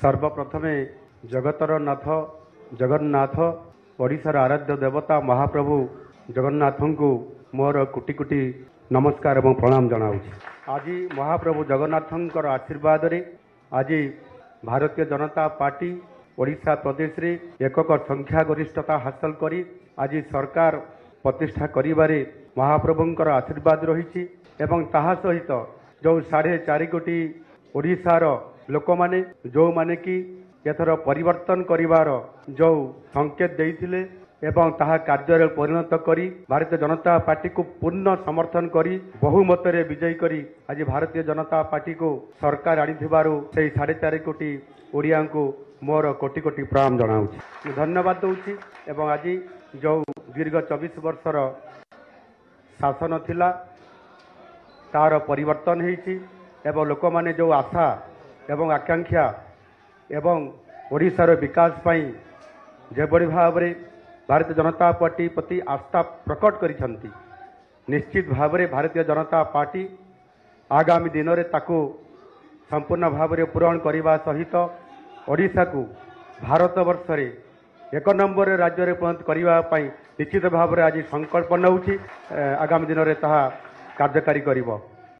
ସର୍ବପ୍ରଥମେ ଜଗତର ନାଥ ଜଗନ୍ନାଥ ଓଡ଼ିଶାର ଆରାଧ୍ୟ ଦେବତା ମହାପ୍ରଭୁ ଜଗନ୍ନାଥଙ୍କୁ ମୋର କୋଟି କୋଟି ନମସ୍କାର ଏବଂ ପ୍ରଣାମ ଜଣାଉଛି ଆଜି ମହାପ୍ରଭୁ ଜଗନ୍ନାଥଙ୍କର ଆଶୀର୍ବାଦରେ ଆଜି ଭାରତୀୟ ଜନତା ପାର୍ଟି ଓଡ଼ିଶା ପ୍ରଦେଶରେ ଏକକ ସଂଖ୍ୟାଗରିଷ୍ଠତା ହାସଲ କରି ଆଜି ସରକାର ପ୍ରତିଷ୍ଠା କରିବାରେ ମହାପ୍ରଭୁଙ୍କର ଆଶୀର୍ବାଦ ରହିଛି ଏବଂ ତାହା ସହିତ ଯେଉଁ ସାଢ଼େ ଚାରି କୋଟି ଓଡ଼ିଶାର ଲୋକମାନେ ଯେଉଁମାନେ କି ଏଥର ପରିବର୍ତ୍ତନ କରିବାର ଯେଉଁ ସଙ୍କେତ ଦେଇଥିଲେ ଏବଂ ତାହା କାର୍ଯ୍ୟରେ ପରିଣତ କରି ଭାରତୀୟ ଜନତା ପାର୍ଟିକୁ ପୂର୍ଣ୍ଣ ସମର୍ଥନ କରି ବହୁମତରେ ବିଜୟୀ କରି ଆଜି ଭାରତୀୟ ଜନତା ପାର୍ଟିକୁ ସରକାର ଆଣିଥିବାରୁ ସେହି ସାଢ଼େ ଚାରି କୋଟି ଓଡ଼ିଆଙ୍କୁ ମୋର କୋଟି କୋଟି ପ୍ରଣାମ ଜଣାଉଛି ଧନ୍ୟବାଦ ଦେଉଛି ଏବଂ ଆଜି ଯେଉଁ ଦୀର୍ଘ ଚବିଶ ବର୍ଷର ଶାସନ ଥିଲା ତାର ପରିବର୍ତ୍ତନ ହୋଇଛି ଏବଂ ଲୋକମାନେ ଯେଉଁ ଆଶା ଏବଂ ଆକାଂକ୍ଷା ଏବଂ ଓଡ଼ିଶାର ବିକାଶ ପାଇଁ ଯେଭଳି ଭାବରେ ଭାରତୀୟ ଜନତା ପାର୍ଟି ପ୍ରତି ଆସ୍ଥା ପ୍ରକଟ କରିଛନ୍ତି ନିଶ୍ଚିତ ଭାବରେ ଭାରତୀୟ ଜନତା ପାର୍ଟି ଆଗାମୀ ଦିନରେ ତାକୁ ସମ୍ପୂର୍ଣ୍ଣ ଭାବରେ ପୂରଣ କରିବା ସହିତ ଓଡ଼ିଶାକୁ ଭାରତବର୍ଷରେ ଏକ ନମ୍ବର ରାଜ୍ୟରେ ପରିଣତ କରିବା ପାଇଁ ନିଶ୍ଚିତ ଭାବରେ ଆଜି ସଂକଳ୍ପ ନେଉଛି ଆଗାମୀ ଦିନରେ ତାହା କାର୍ଯ୍ୟକାରୀ କରିବ